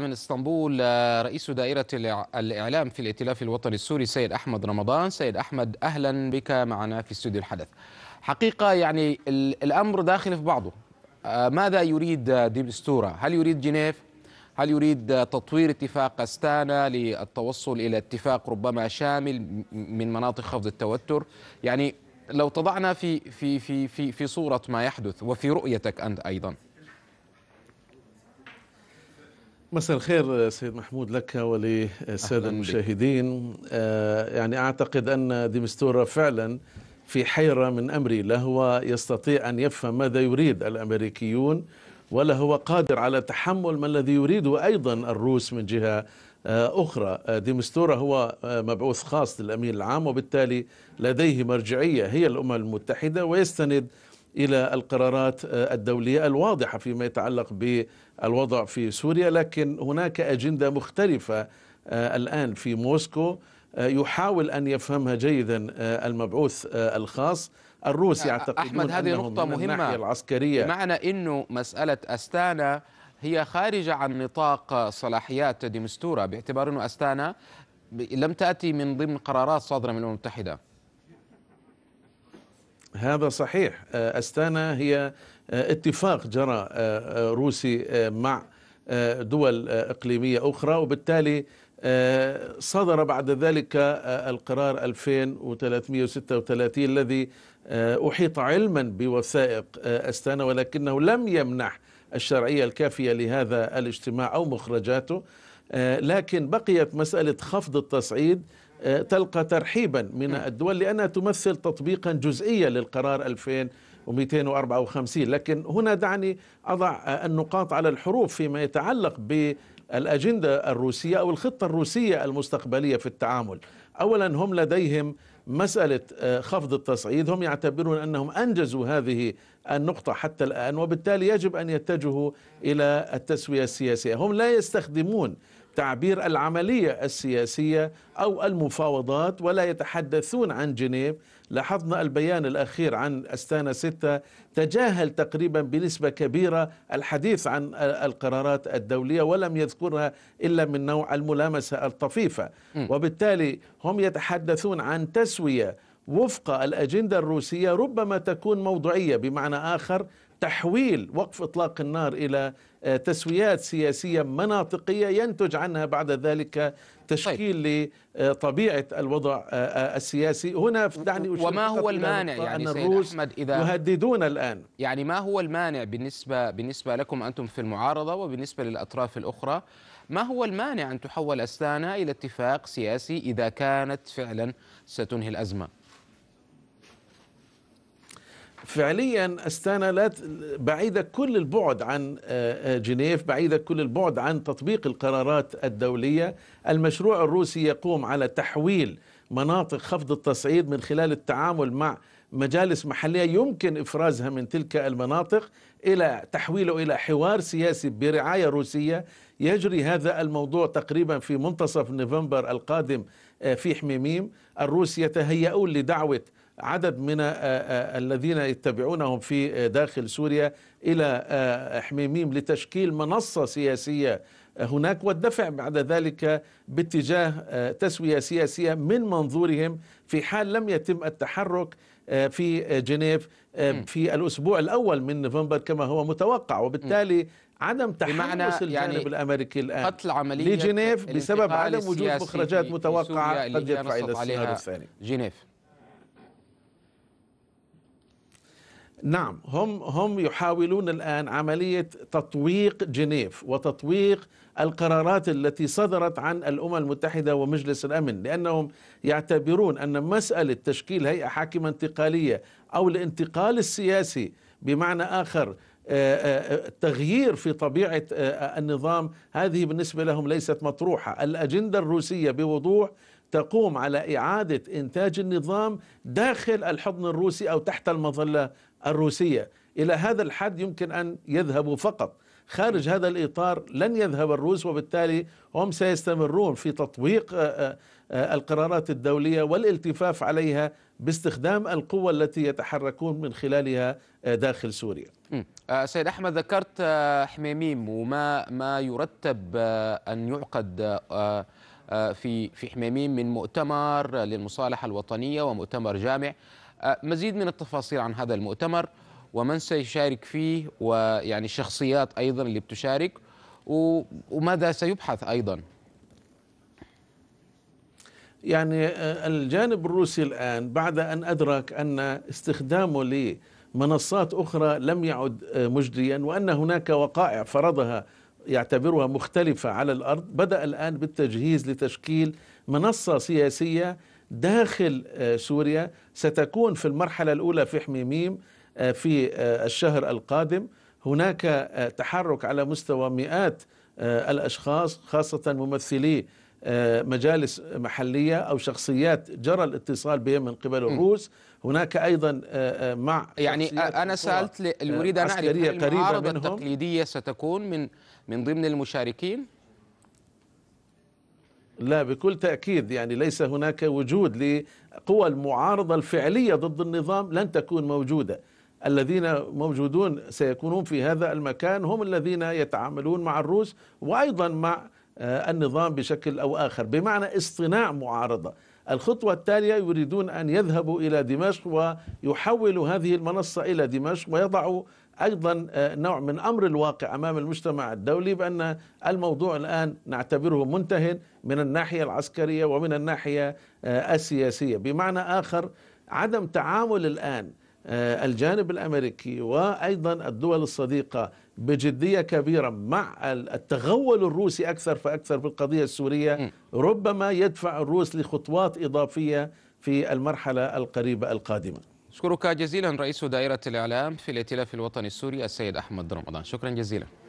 من اسطنبول آه، رئيس دائرة الإعلام في الائتلاف الوطني السوري سيد أحمد رمضان سيد أحمد أهلا بك معنا في استوديو الحدث حقيقة يعني الأمر داخل في بعضه آه، ماذا يريد آه، ديبستورة هل يريد جنيف هل يريد تطوير اتفاق أستانا للتوصل إلى اتفاق ربما شامل من مناطق خفض التوتر يعني لو تضعنا في في في في, في صورة ما يحدث وفي رؤيتك أنت أيضا مساء الخير سيد محمود لك وللساده المشاهدين آه يعني اعتقد ان ديمستورا فعلا في حيره من امره لا هو يستطيع ان يفهم ماذا يريد الامريكيون ولا هو قادر على تحمل ما الذي يريده ايضا الروس من جهه آه، أخرى آه، ديمستورا هو آه، مبعوث خاص للأمين العام وبالتالي لديه مرجعية هي الأمم المتحدة ويستند الى القرارات آه، الدوليه الواضحه فيما يتعلق بالوضع في سوريا لكن هناك اجنده مختلفه آه، الان في موسكو آه، يحاول ان يفهمها جيدا المبعوث الخاص الروس نعم، يعتقدون احمد هذه نقطه مهمه الناحية العسكريه بمعنى انه مساله استانا هي خارجه عن نطاق صلاحيات ديمستورا باعتبار انه استانا لم تاتي من ضمن قرارات صادره من الامم المتحده هذا صحيح آه، أستانا هي آه، اتفاق جرى آه، روسي مع دول إقليمية أخرى وبالتالي صدر بعد ذلك القرار 2336 الذي أحيط علما بوثائق أستانا ولكنه لم يمنح الشرعية الكافية لهذا الاجتماع أو مخرجاته لكن بقيت مسألة خفض التصعيد آه، تلقى ترحيبا من الدول لأنها تمثل تطبيقا جزئيا للقرار 2254 لكن هنا دعني أضع آه، النقاط على الحروف فيما يتعلق بالأجندة الروسية أو الخطة الروسية المستقبلية في التعامل أولا هم لديهم مسألة آه، خفض التصعيد هم يعتبرون أنهم أنجزوا هذه النقطة حتى الآن وبالتالي يجب أن يتجهوا إلى التسوية السياسية هم لا يستخدمون تعبير العملية السياسية أو المفاوضات ولا يتحدثون عن جنيف لاحظنا البيان الأخير عن أستانا ستة تجاهل تقريبا بنسبة كبيرة الحديث عن القرارات الدولية ولم يذكرها إلا من نوع الملامسة الطفيفة وبالتالي هم يتحدثون عن تسوية وفق الأجندة الروسية ربما تكون موضوعية بمعنى آخر تحويل وقف اطلاق النار الى آه، تسويات سياسيه مناطقيه ينتج عنها بعد ذلك تشكيل طيب. لطبيعه آه، الوضع آه، السياسي هنا دعني اشير وما هو المانع يعني أن الروس أحمد إذا يهددون الان يعني ما هو المانع بالنسبه بالنسبه لكم انتم في المعارضه وبالنسبه للاطراف الاخرى ما هو المانع ان تحول استانا الى اتفاق سياسي اذا كانت فعلا ستنهي الازمه فعليا استانا لا بعيده كل البعد عن آه، آه، جنيف بعيده كل البعد عن تطبيق القرارات الدوليه المشروع الروسي يقوم على تحويل مناطق خفض التصعيد من خلال التعامل مع مجالس محليه يمكن افرازها من تلك المناطق الى تحويله الى حوار سياسي برعايه روسيه يجري هذا الموضوع تقريبا في منتصف نوفمبر القادم آه، في حميميم الروس يتهيئون لدعوه عدد من آه، آه، الذين يتبعونهم في آه، داخل سوريا إلى حميميم لتشكيل منصة سياسية هناك والدفع بعد ذلك باتجاه تسوية سياسية من منظورهم في حال لم يتم التحرك في جنيف في الأسبوع الأول من نوفمبر كما هو متوقع وبالتالي عدم تحمس الجانب يعني الامريكي الان قتل عمليه لجنيف بسبب عدم وجود مخرجات متوقعه قد يدفع الى السيناريو الثاني جنيف نعم هم هم يحاولون الان عمليه تطويق جنيف وتطويق القرارات التي صدرت عن الامم المتحده ومجلس الامن لانهم يعتبرون ان مساله تشكيل هيئه حاكمه انتقاليه او الانتقال السياسي بمعنى اخر آه، آه، آه، تغيير في طبيعه النظام هذه بالنسبه لهم ليست مطروحه، الاجنده الروسيه بوضوح تقوم على اعاده انتاج النظام داخل الحضن الروسي او تحت المظله الروسية إلى هذا الحد يمكن أن يذهبوا فقط خارج هذا الإطار لن يذهب الروس وبالتالي هم سيستمرون في تطبيق آه، آه، آه، القرارات الدولية والالتفاف عليها باستخدام القوة التي يتحركون من خلالها داخل سوريا سيد أحمد ذكرت حميميم وما ما يرتب أن يعقد في في حميميم من مؤتمر للمصالحة الوطنية ومؤتمر جامع أه، مزيد من التفاصيل عن هذا المؤتمر ومن سيشارك فيه ويعني الشخصيات أيضا اللي بتشارك وماذا سيبحث أيضا يعني أه، الجانب الروسي الآن بعد أن أدرك أن استخدامه لمنصات أخرى لم يعد أه، مجديا وأن هناك وقائع فرضها يعتبرها مختلفة على الأرض بدأ الآن بالتجهيز لتشكيل منصة سياسية داخل آه، سوريا ستكون في المرحلة الأولى في حميميم آه، في آه، الشهر القادم هناك تحرك على مستوى مئات الأشخاص خاصة ممثلي مجالس محلية أو شخصيات جرى الاتصال بهم من قبل الروس هناك أيضا مع يعني أنا سألت أريد أن أعرف هل المعارضة التقليدية ستكون من من ضمن المشاركين؟ لا بكل تأكيد يعني ليس هناك وجود لقوى المعارضة الفعلية ضد النظام لن تكون موجودة الذين موجودون سيكونون في هذا المكان هم الذين يتعاملون مع الروس وأيضا مع آه، النظام بشكل أو آخر بمعنى اصطناع معارضة الخطوة التالية يريدون أن يذهبوا إلى دمشق ويحولوا هذه المنصة إلى دمشق ويضعوا أيضا آه، نوع من أمر الواقع أمام المجتمع الدولي بأن الموضوع الآن نعتبره منتهي من الناحية العسكرية ومن الناحية آه، السياسية بمعنى آخر عدم تعامل الآن آه، الجانب الامريكي وايضا الدول الصديقه بجديه كبيره مع التغول الروسي اكثر فاكثر في القضيه السوريه ربما يدفع الروس لخطوات اضافيه في المرحله القريبه القادمه أشكرك جزيلا رئيس دائرة الإعلام في الائتلاف الوطني السوري السيد أحمد رمضان شكرا جزيلا